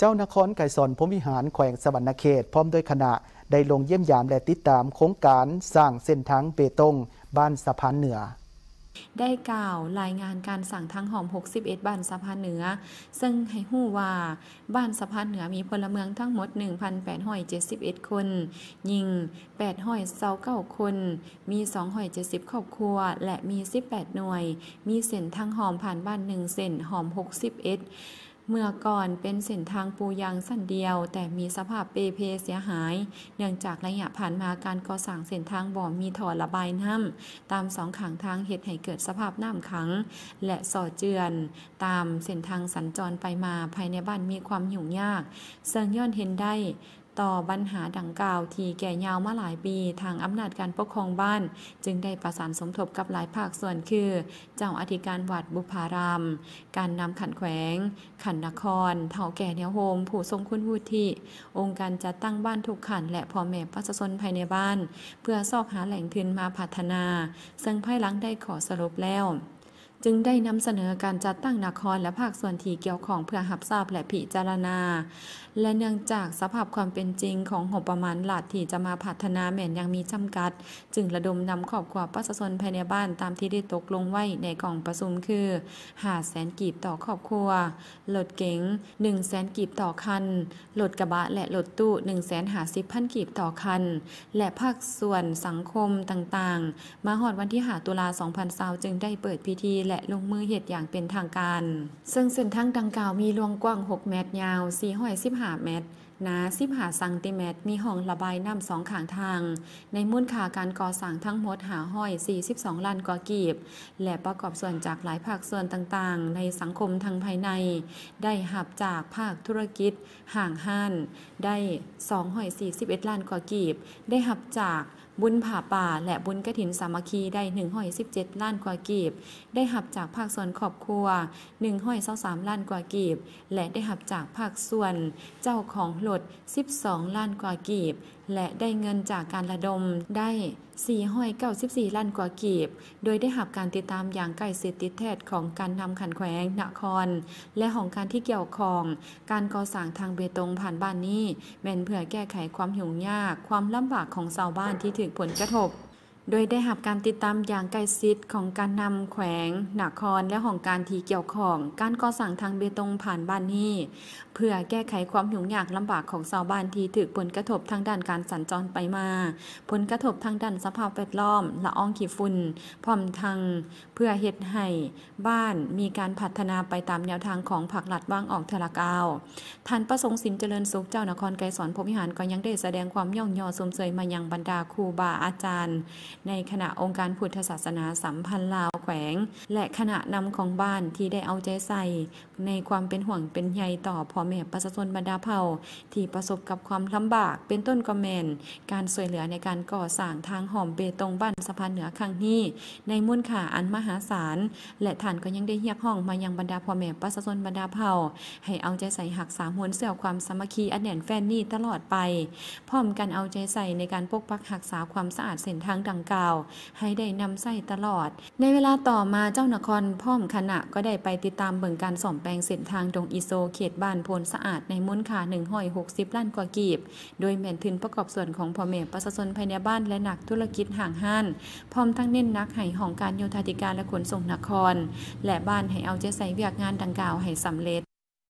เจ้านครไก่สอนพมวิหารแขวงสวรรณเขตพร้อมด้วยคณะได้ลงเยี่ยมยามและติดตามโครงการสร้างเส้นทางเบตงบ้านสะพานเหนือ ได้กล่าวรายงานการสั่งทั้งหอม 61 บ้านสะพานเหนือ ซึ่งให้หู้ว่าบ้านสะพานเหนือมีพลเมืองทั้งหมด 1,871 คน ยิง829คนมี 270 ครอบครัวและมี 18 หน่วย มีเส้นทั้งหอมผ่านบ้าน1เส้นหอม61เมื่อก่อนเป็นเส้นทางปูยางสั้นเดียวแต่มีสภาพเปเพเสียหาย เนื่องจากระยะผ่านมาการก่อสร้างเส้นทางบ่อมีถอระบายน้ำตามสองขางทางเหตุให้เกิดสภาพน้ำขัง และส่อเจือน ตามเส้นทางสัญจรไปมาภายในบ้านมีความยุ่งยากเซิงย้อนเห็นได้ต่อปัญหาดังกล่าวที่แก่ยาวมาหลายปีทางอำนาจการปกครองบ้าน จึงได้ประสานสมทบกับหลายภาคส่วนคือ เจ้าอธิการวัดบุพาราม การนำขันแขวง ขันนครเถ่าแก่เนียวโฮม ผู้ทรงคุณวุฒิองค์การจัดตั้งบ้านทุกขัน และพ่อแม่ประชาชนภายในบ้าน เพื่อซอกหาแหล่งทุนมาพัฒนา ซึ่งภายหลังได้ขอสรุปแล้วจึงได้นำเสนอการจัดตั้งนครและภาคส่วนที่เกี่ยวของเพื่อหับทราบและพิจารณา และเนื่องจากสภาพความเป็นจริงของหบประมาณหลาดที่จะมาพัฒนาแม่นยังมีจำกัด จึงระดมนำขอบขวบประชาชนภายในบ้านตามที่ได้ตกลงไว้ ในกล่องประชุมคือหาแสนกีบต่อครอบครัวรถเก๋ง1แสนกีบต่อคันรถกระบะและรถตู้1ิบพันกีบต่อคันและภาคส่วนสังคมต่างๆมาหอดวันที่หาตุลา 2020จึงได้เปิดพิธีและลงมือเหตุอย่างเป็นทางการ ซึ่งเส้นทางดังกล่าวมีลวงกว้าง 6 เมตรยาว 415 เมตรหนา 15ซังติเมตร มีห้องระบายน้ำสองขางทาง ในมูลค่าการก่อสร้างทั้งหมดหาห้อย42 ล้านกว่ากีบ และประกอบส่วนจากหลายภาคส่วนต่าง ๆ ในสังคมทางภายใน ได้หับจากภาคธุรกิจ ห่างห้าน ได้241 ล้านกว่ากีบ ได้หับจากบุญผ่าป่าและบุญกระถินสามัคคีได้1นึ่งห้อยสิบเจ็ดล้านกว่ากีบ ได้หับจากภาคส่วนครอบครัว1นึ่งห้อยสาสามล้านกว่ากีบ และได้หับจากภาคส่วน เจ้าของหลด12 ล้านกว่ากีบ และได้เงินจากการระดมได้ 494 ล้านกว่ากีบ โดยได้หับการติดตามอย่างใกล้สิทธิแทศของการนำขันแขวงนคร และของการที่เกี่ยวข้องการก่อสร้างทางเบตงผ่านบ้านนี้แม่นเพื่อแก้ไขความหิวยากความลำบากของชาวบ้านที่ถึงกผลกระทบโดยได้หับการติดตามอย่างใกล้ชิดของการนำแขวงหนาคร และของการที่เกี่ยวของการก่อสร้างทางเบตงผ่านบ้านนี้ เพื่อแก้ไขความยุ่งยากลำบากของชาวบ้านที่ถืกผลกระทบทางด้านการสัญจรไปมาผลกระทบทางด้านสภาพแวดล้อมละอองขี้ฝุ่นพร้อมทางเพื่อเหตุให้บ้านมีการพัฒนาไปตามแนวทางของผักหลัดว่างออกเทลากาว ท่านประสงค์สินเจริญสุขเจ้านครไกรสอนพมิหารก็ยังได้แสดงความย่องยอสมเสยมายังบรรดาครูบาอาจารย์ในขณะองค์การพุทธศาสนาสัมพันธ์ลาวแขวง และคณะนำของบ้านที่ได้เอาใจใส่ ในความเป็นห่วงเป็นใยต่อพ่อแม่ประชาชนบรรดาเผ่า ที่ประสบกับความลำบากเป็นต้นกอมเมนการสวยเหลือในการก่อสร้างทางหอมเบตงบ้านสะพานเหนือครั้งนี้ ในมูลค่าอันมหาศาล และฐานก็ยังได้เรียกห้องมายังบรรดาพ่อแม่ประชาชนบรรดาเผ่า ให้เอาใจใส่หักสาหวนเสื่อความสามัคคีอันแน่นแฟนนี่ตลอดไปพร้อมกันเอาใจใส่ในการปกปักหักษาความสะอาดเส้นทางดังกล่าวให้ได้นำใส่ตลอด ในเวลาต่อมาเจ้านครพ่อมคณะ ก็ได้ไปติดตามเบิ่งการส่อมแปลงเส้นทางตรงอิโซเขตบ้านโพนสะอาดในมหนึ่า160ล้านกว่ากีบ โดยแม่นทึนประกอบส่วนของพ่อแม่ประชาชนภายในบ้านและนักธุรกิจห่างห้านพร้อมทั้งเน้นนักไห้ของการโยธาธิการและขนส่งนคร และบ้านให้เอาใจใส่เวียกงานดังกล่าวให้สำเร็จ